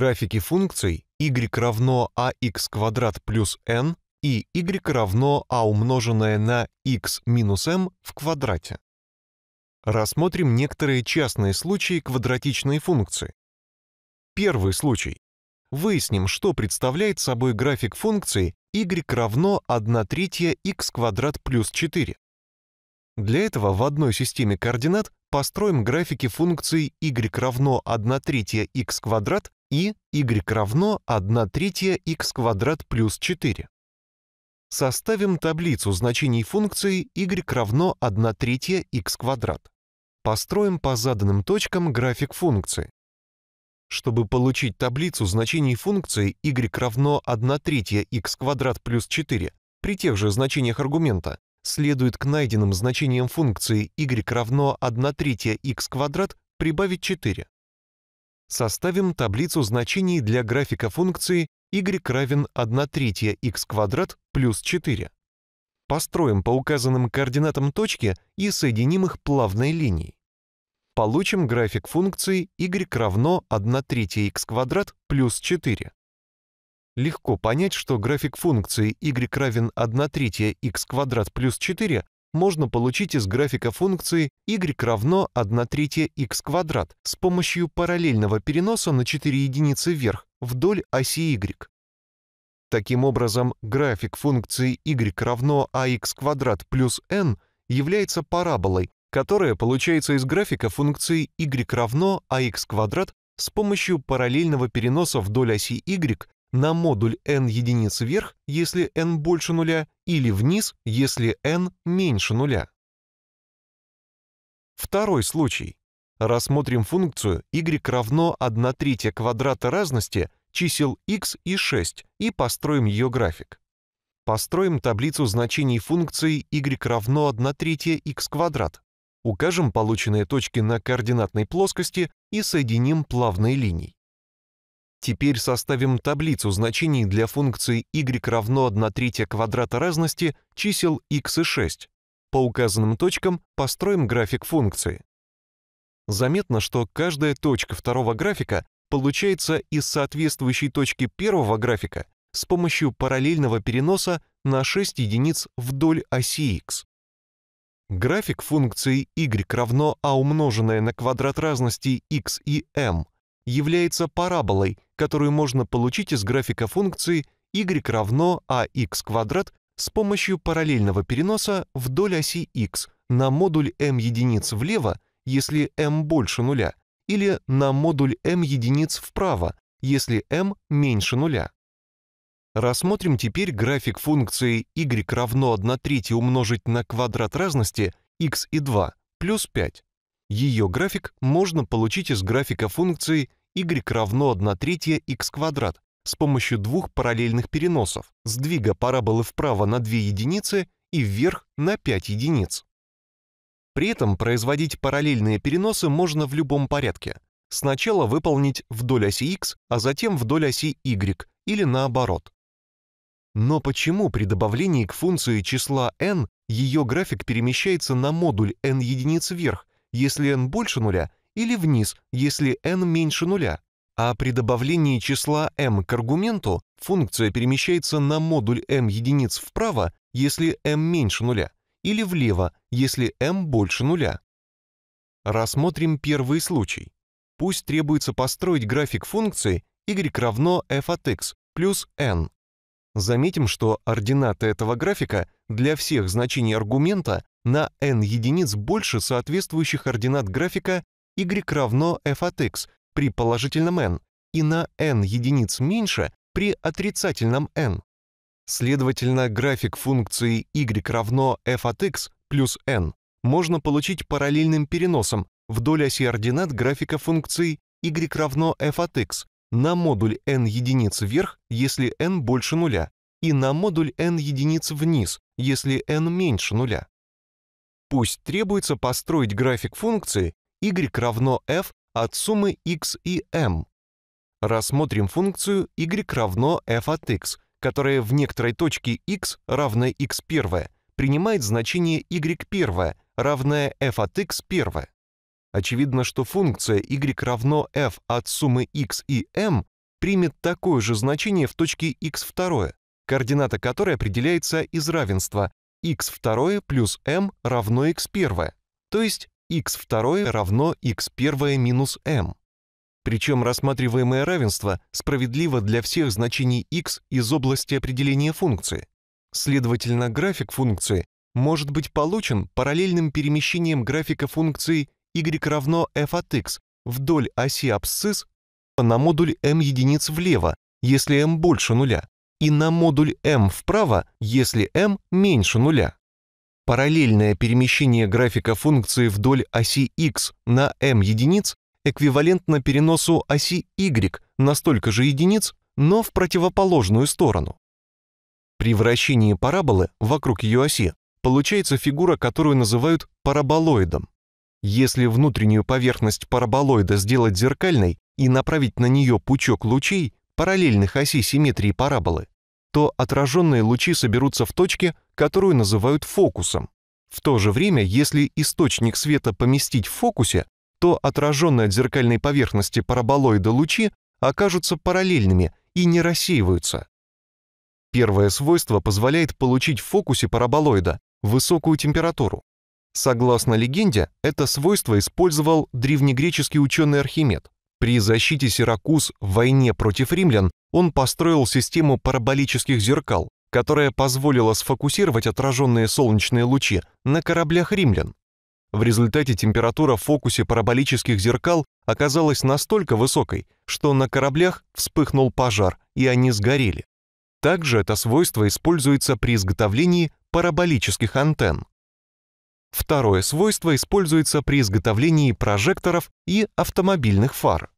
графике функций y равно ax квадрат плюс n и y равно а умноженное на x минус m в квадрате. Рассмотрим некоторые частные случаи квадратичной функции. Первый случай. Выясним, что представляет собой график функции y равно 1 третья x квадрат плюс 4. Для этого в одной системе координат построим графики функций y равно 1 третья x квадрат и y равно 1 третья x квадрат плюс 4. Составим таблицу значений функции y равно 1 третья x квадрат. Построим по заданным точкам график функции. Чтобы получить таблицу значений функции y равно 1 третья x квадрат плюс 4 при тех же значениях аргумента, следует к найденным значениям функции y равно 1 третья x квадрат прибавить 4. Составим таблицу значений для графика функции y равен 1 третья x квадрат плюс 4. Построим по указанным координатам точки и соединим их плавной линией. Получим график функции y равно 1 третья x квадрат плюс 4. Легко понять, что график функции y равен 1 третья x квадрат плюс 4 можно получить из графика функции y равно 1 третья x квадрат с помощью параллельного переноса на 4 единицы вверх вдоль оси y. Таким образом, график функции y равно ax квадрат плюс n является параболой, которая получается из графика функции y равно ax квадрат с помощью параллельного переноса вдоль оси y на модуль n единиц вверх, если n больше нуля, или вниз, если n меньше нуля. Второй случай. Рассмотрим функцию y равно 1 третья квадрата разности чисел x и 6 и построим ее график. Построим таблицу значений функции y равно 1 третья x квадрат. Укажем полученные точки на координатной плоскости и соединим плавной линией. Теперь составим таблицу значений для функции y равно 1 третья квадрата разности чисел x и 6. По указанным точкам построим график функции. Заметно, что каждая точка второго графика получается из соответствующей точки первого графика с помощью параллельного переноса на 6 единиц вдоль оси x. График функции y равно a а умноженное на квадрат разности x и m является параболой которую можно получить из графика функции y равно ax квадрат с помощью параллельного переноса вдоль оси x на модуль m единиц влево, если m больше нуля, или на модуль m единиц вправо, если m меньше нуля. Рассмотрим теперь график функции y равно 1 треть умножить на квадрат разности x и 2 плюс 5. Ее график можно получить из графика функции y равно 1 третья x квадрат с помощью двух параллельных переносов, сдвига параболы вправо на 2 единицы и вверх на 5 единиц. При этом производить параллельные переносы можно в любом порядке. Сначала выполнить вдоль оси x, а затем вдоль оси y или наоборот. Но почему при добавлении к функции числа n ее график перемещается на модуль n единиц вверх, если n больше нуля или вниз, если n меньше нуля, а при добавлении числа m к аргументу функция перемещается на модуль m единиц вправо, если m меньше нуля, или влево, если m больше нуля. Рассмотрим первый случай. Пусть требуется построить график функции y равно f от x плюс n. Заметим, что ординаты этого графика для всех значений аргумента на n единиц больше соответствующих ординат графика y равно f от x при положительном n и на n единиц меньше при отрицательном n. Следовательно, график функции y равно f от x плюс n можно получить параллельным переносом вдоль оси ординат графика функции y равно f от x на модуль n единиц вверх, если n больше нуля, и на модуль n единиц вниз, если n меньше нуля. Пусть требуется построить график функции, y равно f от суммы x и m. Рассмотрим функцию y равно f от x, которая в некоторой точке x равная x1 принимает значение y первое равное f от x первое. Очевидно, что функция y равно f от суммы x и m примет такое же значение в точке x второе, координата которой определяется из равенства x второе плюс m равно x первое, то есть x2 равно x1 минус m. Причем рассматриваемое равенство справедливо для всех значений x из области определения функции. Следовательно, график функции может быть получен параллельным перемещением графика функции y равно f от x вдоль оси абсцисс на модуль m единиц влево, если m больше нуля, и на модуль m вправо, если m меньше нуля. Параллельное перемещение графика функции вдоль оси x на m единиц эквивалентно переносу оси y на столько же единиц, но в противоположную сторону. При вращении параболы вокруг ее оси получается фигура, которую называют параболоидом. Если внутреннюю поверхность параболоида сделать зеркальной и направить на нее пучок лучей, параллельных оси симметрии параболы, то отраженные лучи соберутся в точке, которую называют фокусом. В то же время, если источник света поместить в фокусе, то отраженные от зеркальной поверхности параболоида лучи окажутся параллельными и не рассеиваются. Первое свойство позволяет получить в фокусе параболоида высокую температуру. Согласно легенде, это свойство использовал древнегреческий ученый Архимед. При защите Сиракуз в войне против римлян он построил систему параболических зеркал, которая позволила сфокусировать отраженные солнечные лучи на кораблях римлян. В результате температура в фокусе параболических зеркал оказалась настолько высокой, что на кораблях вспыхнул пожар, и они сгорели. Также это свойство используется при изготовлении параболических антенн. Второе свойство используется при изготовлении прожекторов и автомобильных фар.